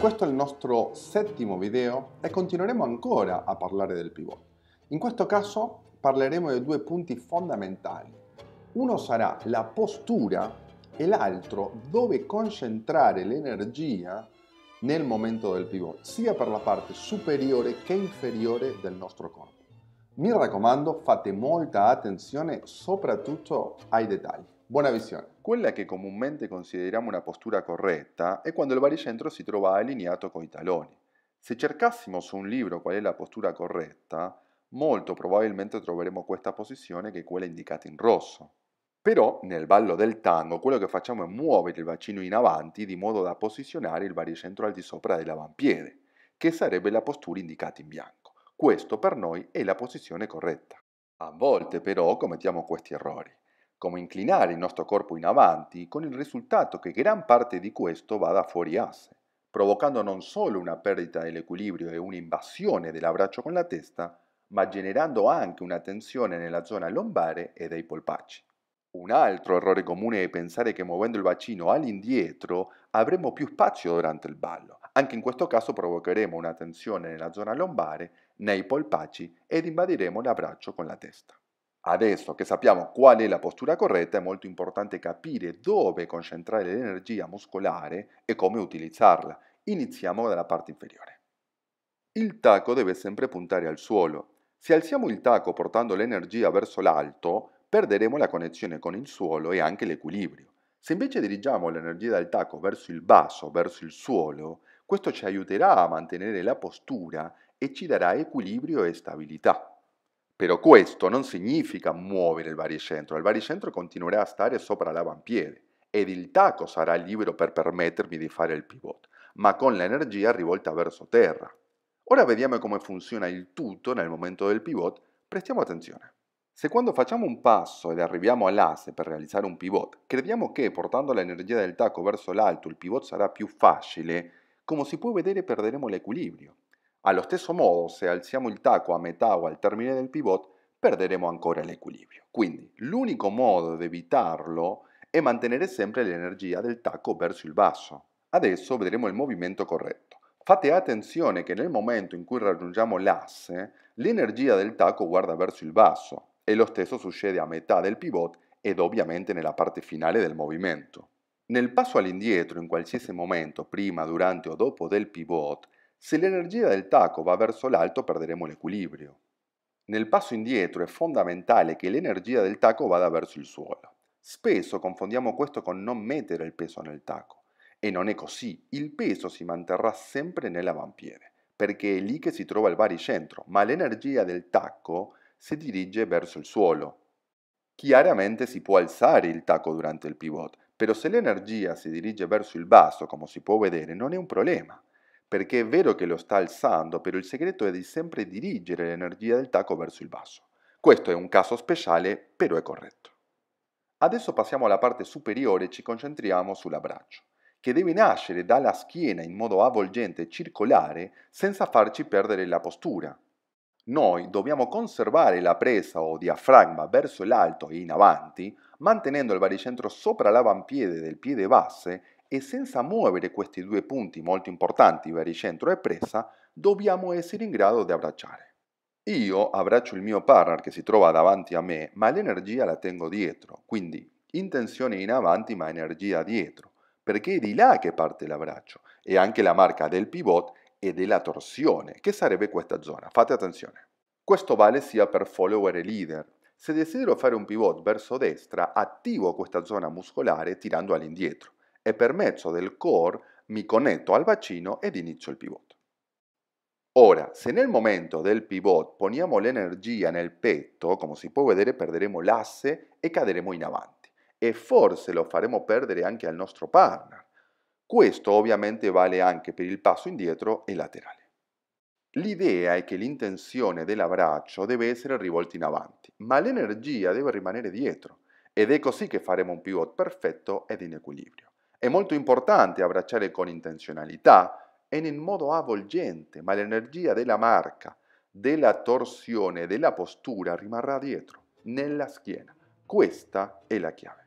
questo è il nostro settimo video e continueremo ancora a parlare del pivot. In questo caso parleremo di due punti fondamentali. Uno sarà la postura e l'altro dove concentrare l'energia nel momento del pivot, sia per la parte superiore che inferiore del nostro corpo. Mi raccomando, fate molta attenzione soprattutto ai dettagli. Buona visione. Quella che comúnmente consideriamo una postura corretta è quando il baricentro si trova allineato con i taloni. Se cercassimo su un libro qual è la postura corretta, molto probabilmente troveremo questa posizione che è quella indicata in rosso. Però nel ballo del tango quello che facciamo è muovere il bacino in avanti di modo da posizionare il baricentro al di sopra dell'avampiede, che sarebbe la postura indicata in bianco. Questo per noi è la posizione corretta. A volte però commettiamo questi errori come inclinare il nostro corpo in avanti, con il risultato che gran parte di questo vada fuori asse, provocando non solo una perdita dell'equilibrio e un'invasione dell'abbraccio con la testa, ma generando anche una tensione nella zona lombare e dei polpacci. Un altro errore comune è pensare che muovendo il bacino all'indietro avremo più spazio durante il ballo. Anche in questo caso provocheremo una tensione nella zona lombare, nei polpacci ed invadiremo l'abbraccio con la testa. Adesso che sappiamo qual è la postura corretta, è molto importante capire dove concentrare l'energia muscolare e come utilizzarla. Iniziamo dalla parte inferiore. Il tacco deve sempre puntare al suolo. Se alziamo il tacco portando l'energia verso l'alto, perderemo la connessione con il suolo e anche l'equilibrio. Se invece dirigiamo l'energia del tacco verso il basso, verso il suolo, questo ci aiuterà a mantenere la postura e ci darà equilibrio e stabilità. Però questo non significa muovere il baricentro, il baricentro continuerà a stare sopra l'avampiede ed il tacco sarà libero per permettermi di fare il pivot, ma con l'energia rivolta verso terra. Ora vediamo come funziona il tutto nel momento del pivot, prestiamo attenzione. Se quando facciamo un passo ed arriviamo all'asse per realizzare un pivot, crediamo che portando l'energia del tacco verso l'alto il pivot sarà più facile, come si può vedere perderemo l'equilibrio. Allo stesso modo, se alziamo il tacco a metà o al termine del pivot, perderemo ancora l'equilibrio. Quindi l'unico modo di evitarlo è mantenere sempre l'energia del tacco verso il basso. Adesso vedremo il movimento corretto. Fate attenzione che nel momento in cui raggiungiamo l'asse, l'energia del tacco guarda verso il basso e lo stesso succede a metà del pivot ed ovviamente nella parte finale del movimento. Nel passo all'indietro, in qualsiasi momento, prima, durante o dopo del pivot, se l'energia del taco va verso l'alto perderemo l'equilibrio. Nel passo indietro è fondamentale che l'energia del taco vada verso il suolo. Spesso confondiamo questo con non mettere il peso nel taco. E non è così, il peso si manterrà sempre nell'avampiede, perché è lì che si trova il baricentro, ma l'energia del tacco si dirige verso il suolo. Chiaramente si può alzare il tacco durante il pivot, però se l'energia si dirige verso il basso, come si può vedere, non è un problema perché è vero che lo sta alzando, però il segreto è di sempre dirigere l'energia del tacco verso il basso. Questo è un caso speciale, però è corretto. Adesso passiamo alla parte superiore e ci concentriamo sull'abbraccio, che deve nascere dalla schiena in modo avvolgente e circolare senza farci perdere la postura. Noi dobbiamo conservare la presa o diafragma verso l'alto e in avanti, mantenendo il baricentro sopra l'avampiede del piede base e senza muovere questi due punti molto importanti, baricentro e presa, dobbiamo essere in grado di abbracciare. Io abbraccio il mio partner che si trova davanti a me, ma l'energia la tengo dietro, quindi intenzione in avanti ma energia dietro, perché è di là che parte l'abbraccio e anche la marca del pivot e della torsione, che sarebbe questa zona. Fate attenzione. Questo vale sia per follower e leader. Se desidero fare un pivot verso destra, attivo questa zona muscolare tirando all'indietro e per mezzo del core mi connetto al bacino ed inizio il pivot. Ora, se nel momento del pivot poniamo l'energia nel petto, come si può vedere perderemo l'asse e caderemo in avanti. E forse lo faremo perdere anche al nostro partner. Questo ovviamente vale anche per il passo indietro e laterale. L'idea è che l'intenzione dell'abbraccio deve essere rivolta in avanti, ma l'energia deve rimanere dietro ed è così che faremo un pivot perfetto ed in equilibrio. È molto importante abbracciare con intenzionalità e in modo avvolgente, ma l'energia della marca, della torsione, della postura rimarrà dietro, nella schiena. Questa è la chiave.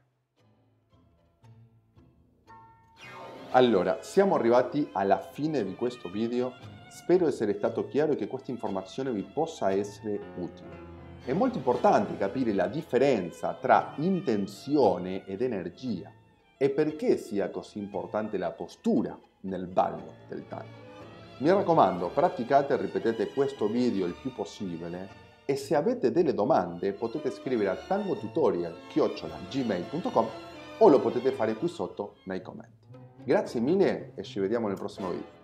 Allora, siamo arrivati alla fine di questo video. Spero di essere stato chiaro e che questa informazione vi possa essere utile. È molto importante capire la differenza tra intenzione ed energia e perché sia così importante la postura nel ballo del tango. Mi raccomando, praticate e ripetete questo video il più possibile e se avete delle domande potete scrivere a tangotutorial.gmail.com o lo potete fare qui sotto nei commenti. Grazie mille e ci vediamo nel prossimo video.